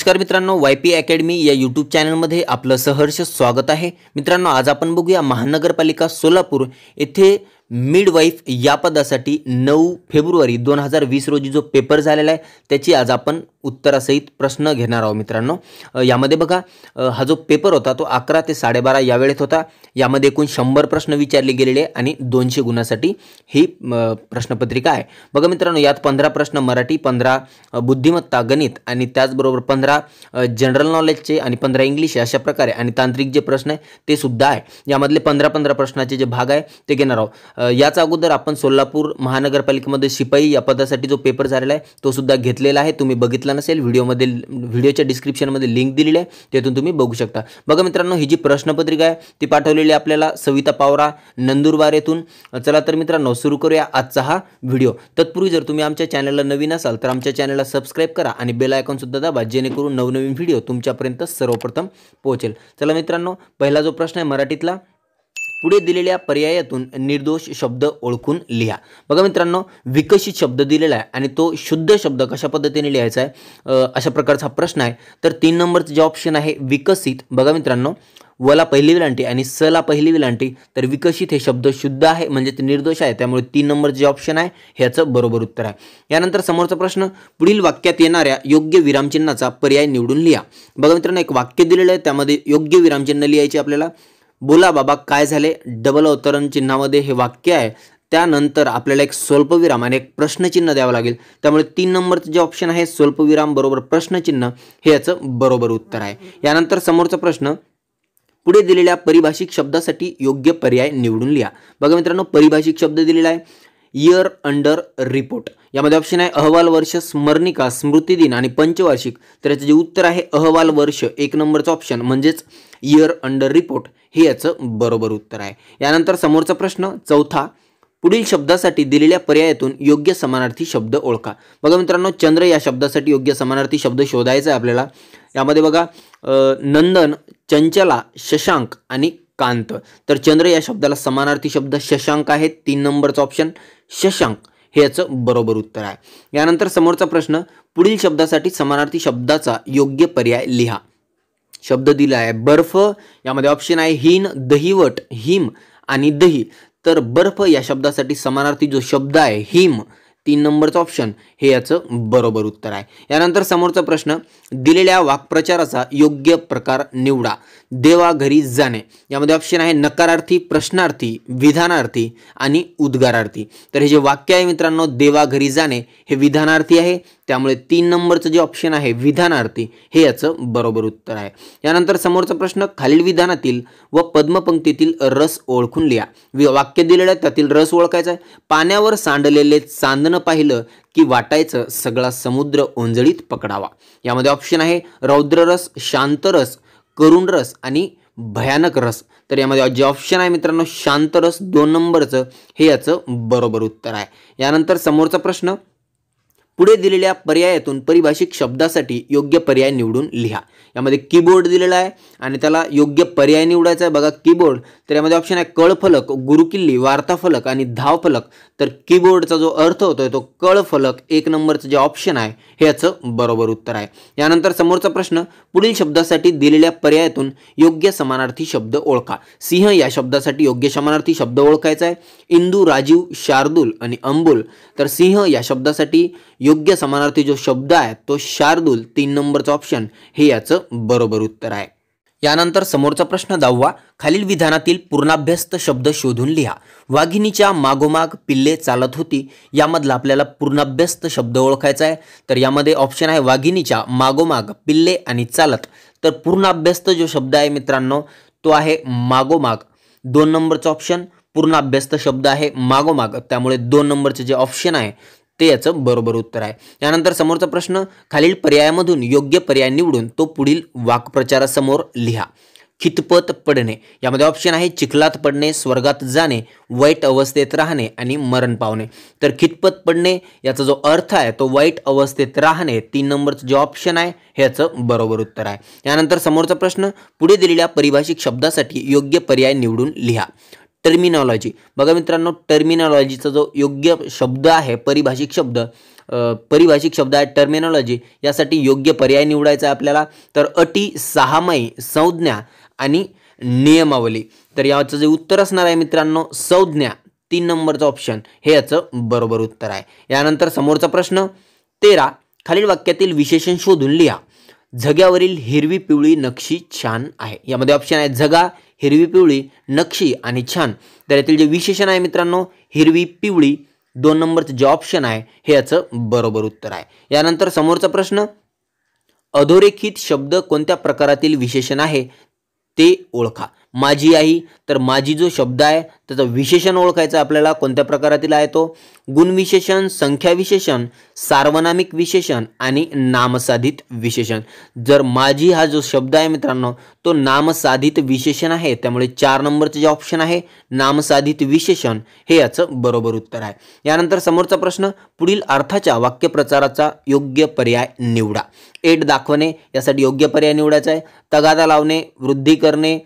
नमस्कार मित्रांनो Y P academy या यूट्यूब चॅनलमध्ये आपलं सहर्ष स्वागत आहे मित्रांनो आज आपण बघूया महानगरपालिका सोलापूर येथे मिडवाईफ या पदासाठी नऊ फेब्रुवारी दोन हजार वीस रोजी जो पेपर झालेला आहे त्याची आज आपण उत्तरासहित प्रश्न घेणार आहोत मित्रांनो यामध्ये बघा हा जो पेपर होता तो अकरा ते साडेबारा या वेळेत होता यामध्ये एकूण शंभर प्रश्न विचारले गेलेले आणि दोनशे गुणासाठी ही प्रश्नपत्रिका आहे बघा मित्रांनो यात पंधरा प्रश्न मराठी पंधरा बुद्धिमत्ता गणित आणि त्याचबरोबर पंधरा जनरल नॉलेजचे आणि पंधरा इंग्लिश अशा प्रकारे आणि तांत्रिक जे प्रश्न आहे ते सुद्धा आहे यामधले पंधरा पंधरा प्रश्नाचे जे भाग आहे ते घेणार आहोत याच अगोदर आपण सोलापूर महानगरपालिकेमध्ये शिपाई या पदासाठी जो पेपर झालेला आहे तो सुद्धा घेतलेला आहे तुम्ही बघितला नसेल व्हिडिओमध्ये व्हिडिओच्या डिस्क्रिप्शनमध्ये लिंक दिलेली आहे तेथून तुम्ही बघू शकता बघा मित्रांनो ही जी प्रश्नपत्रिका आहे ती पाठवलेली आपल्याला सविता पावरा नंदुरबार येथून चला तर मित्रांनो सुरू करूया आजचा हा व्हिडिओ तत्पूर्वी जर तुम्ही आमच्या चॅनलला नवीन असाल तर आमच्या चॅनलला सबस्क्राईब करा आणि बेल आयकॉनसुद्धा दाबा जेणेकरून नवनवीन व्हिडिओ तुमच्यापर्यंत सर्वप्रथम पोहोचेल चला मित्रांनो पहिला जो प्रश्न आहे मराठीतला पुढे दिलेल्या पर्यायातून निर्दोष शब्द ओळखून लिहा बघा मित्रांनो विकसित शब्द दिलेला आहे आणि तो शुद्ध शब्द कशा पद्धतीने लिहायचा आहे अशा प्रकारचा प्रश्न आहे तर तीन नंबरचं जे ऑप्शन आहे विकसित बघा मित्रांनो वला पहिली विलांटी आणि सला पहिली विलांटी तर विकसित हे शब्द शुद्ध आहे म्हणजे ते निर्दोष आहे त्यामुळे तीन नंबर जे ऑप्शन आहे ह्याचं बरोबर उत्तर आहे यानंतर समोरचा प्रश्न पुढील वाक्यात येणाऱ्या योग्य विरामचिन्हाचा पर्याय निवडून लिहा बघा मित्रांनो एक वाक्य दिलेलं आहे त्यामध्ये योग्य विरामचिन्ह लिहायचे आपल्याला बोला बाबा काय झाले डबल अवतरण चिन्हामध्ये हे वाक्य आहे त्यानंतर आपल्याला एक स्वल्पविराम आणि एक प्रश्नचिन्ह द्यावं लागेल त्यामुळे तीन नंबरचं जे ऑप्शन आहे स्वल्पविराम बरोबर प्रश्नचिन्ह हे याचं बरोबर उत्तर आहे यानंतर समोरचा प्रश्न पुढे दिलेल्या परिभाषिक शब्दासाठी योग्य पर्याय निवडून लिहा बघा मित्रांनो परिभाषिक शब्द दिलेला आहे इयर अंडर रिपोर्ट यामध्ये ऑप्शन आहे अहवाल वर्ष स्मरणिका स्मृतिदिन आणि पंचवार्षिक तर याचं जे उत्तर आहे अहवाल वर्ष एक नंबरचं ऑप्शन म्हणजेच इयर अंडर रिपोर्ट हे याचं बरोबर उत्तर आहे यानंतर समोरचा प्रश्न चौथा पुढील शब्दासाठी दिलेल्या पर्यायातून योग्य समानार्थी शब्द ओळखा बघा मित्रांनो चंद्र या शब्दासाठी योग्य समानार्थी शब्द शोधायचा आहे आपल्याला यामध्ये बघा नंदन चंचला शशांक आणि कांत तर चंद्र या शब्दाला समानार्थी शब्द शशांक आहे तीन नंबरचा ऑप्शन शशांक हे याचं बरोबर उत्तर आहे यानंतर समोरचा प्रश्न पुढील शब्दासाठी समानार्थी शब्दाचा योग्य पर्याय लिहा शब्द दिला आहे बर्फ यामध्ये ऑप्शन आहे हिन दहिवट हिम आणि दही तर बर्फ या शब्दासाठी समानार्थी जो शब्द आहे हिम तीन नंबरचं ऑप्शन हे याचं बरोबर उत्तर आहे यानंतर समोरचा प्रश्न दिलेल्या वाक्प्रचाराचा योग्य प्रकार निवडा देवा घरी जाणे यामध्ये ऑप्शन आहे नकारार्थी प्रश्नार्थी विधानार्थी आणि उद्गारार्थी तर हे जे वाक्य आहे मित्रांनो देवा घरी जाणे हे विधानार्थी आहे त्यामुळे तीन नंबरचं जे ऑप्शन आहे विधानार्थी हे याचं बरोबर उत्तर आहे यानंतर समोरचा प्रश्न खालील विधानातील व पद्मपंक्तीतील रस ओळखून लिहा वाक्य दिलेलं आहे त्यातील रस ओळखायचा आहे पाण्यावर सांडलेले चांदणं पाहिलं की वाटायचं सगळा समुद्र ओंजळीत पकडावा यामध्ये ऑप्शन आहे रौद्ररस शांतरस करुण रस आणि भयानक रस तर यामध्ये जे ऑप्शन आहे मित्रांनो शांतरस दोन नंबरचं हे याचं बरोबर उत्तर आहे यानंतर समोरचा प्रश्न पुढे दिलेल्या पर्यायातून परिभाषिक शब्दासाठी योग्य पर्याय निवडून लिहा यामध्ये कीबोर्ड दिलेला आहे आणि त्याला योग्य पर्याय निवडायचा आहे बघा कीबोर्ड तर यामध्ये ऑप्शन आहे कळफलक गुरुकिल्ली वार्ताफलक आणि धावफलक तर कीबोर्डचा जो अर्थ होतोय तो कळफलक एक नंबरचं जे ऑप्शन आहे हे याचं बरोबर उत्तर आहे यानंतर समोरचा प्रश्न पुढील शब्दासाठी दिलेल्या पर्यायातून योग्य समानार्थी शब्द ओळखा सिंह या शब्दासाठी योग्य समानार्थी शब्द ओळखायचा आहे इंदू राजीव शार्दूल आणि अंबुल तर सिंह या शब्दासाठी योग्य समानार्थी जो शब्द आहे तो शार्दूल तीन नंबरचा ऑप्शन हे याचं बरोबर उत्तर आहे यानंतर समोरचा प्रश्न दाववा खालील विधानातील पूर्णाभ्यस्त शब्द शोधून लिहा वाघिणीच्या मागोमाग पिल्ले चालत होती यामधला आपल्याला पूर्णाभ्यस्त शब्द ओळखायचा आहे तर यामध्ये ऑप्शन आहे वाघिणीच्या मागोमाग पिल्ले आणि चालत तर पूर्णाभ्यस्त जो शब्द आहे मित्रांनो तो आहे मागोमाग दोन नंबरचा ऑप्शन पूर्णाभ्यस्त शब्द आहे मागोमाग त्यामुळे दोन नंबरचे जे ऑप्शन आहे ते याचं बरोबर उत्तर आहे यानंतर समोरचा प्रश्न खालील पर्यायामधून योग्य पर्याय निवडून तो पुढील वाक्प्रचारासमोर लिहा खितपत पडणे यामध्ये ऑप्शन आहे चिखलात पडणे स्वर्गात जाणे वाईट अवस्थेत राहणे आणि मरण पावणे तर खितपत पडणे याचा जो अर्थ आहे तो वाईट अवस्थेत राहणे तीन नंबरचं जे ऑप्शन आहे ह्याचं बरोबर उत्तर आहे यानंतर समोरचा प्रश्न पुढे दिलेल्या परिभाषिक शब्दासाठी योग्य पर्याय निवडून लिहा टर्मिनॉलॉजी बघा मित्रांनो टर्मिनॉलॉजीचा जो योग्य शब्द आहे परिभाषिक शब्द परिभाषिक शब्द आहे टर्मिनॉलॉजी यासाठी योग्य पर्याय निवडायचा आहे आपल्याला तर अटी सहामाई संज्ञा आणि नियमावली तर याचं जे उत्तर असणार आहे मित्रांनो संज्ञा तीन नंबरचं ऑप्शन हे याचं बरोबर उत्तर आहे यानंतर समोरचा प्रश्न तेरा खालील वाक्यातील विशेषण शोधून लिहा झग्यावरील हिरवी पिवळी नक्षी छान आहे यामध्ये ऑप्शन आहे झगा हिरवी पिवळी नक्षी आणि छान तर यातील जे विशेषण आहे मित्रांनो हिरवी पिवळी दोन नंबरचं जे ऑप्शन आहे हे याचं बरोबर उत्तर आहे यानंतर समोरचा प्रश्न अधोरेखित शब्द कोणत्या प्रकारातील विशेषण आहे ते ओळखा माझी आई तर माझी जो शब्द आहे त्याचा विशेषण ओळखायचं आपल्याला कोणत्या प्रकारातील आहे तो गुणविशेषण संख्याविशेषण सार्वनामिक विशेषण आणि नामसाधित विशेषण जर माझी हा जो शब्द आहे मित्रांनो तो नामसाधित विशेषण आहे त्यामुळे चार नंबरचं जे ऑप्शन आहे नामसाधित विशेषण हे याचं बरोबर उत्तर आहे यानंतर समोरचा प्रश्न पुढील अर्थाच्या वाक्यप्रचाराचा योग्य पर्याय निवडा एट दाखवणे यासाठी योग्य पर्याय निवडायचा आहे तगादा लावणे वृद्धी करणे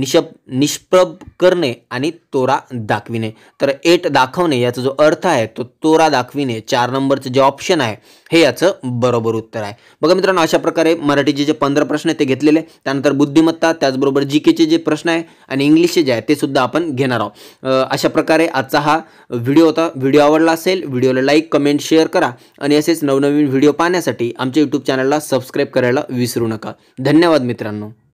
निशप निष्प्रभ करणे आणि तोरा दाखविणे तर एट दाखवणे याचा जो अर्थ आहे तो तोरा दाखविणे चार नंबरचं जे ऑप्शन आहे हे याचं बरोबर उत्तर आहे बघा मित्रांनो अशा प्रकारे मराठीचे जे पंधरा प्रश्न आहेत ते घेतलेले त्यानंतर बुद्धिमत्ता त्याचबरोबर जी केचे जे प्रश्न आहे आणि इंग्लिशचे जे आहे ते सुद्धा आपण घेणार आहोत अशा प्रकारे आजचा हा व्हिडिओ होता व्हिडिओ आवडला असेल व्हिडिओला लाईक कमेंट शेअर करा आणि असेच नवनवीन व्हिडिओ पाहण्यासाठी आमच्या यूट्यूब चॅनलला सबस्क्राईब करायला विसरू नका धन्यवाद मित्रांनो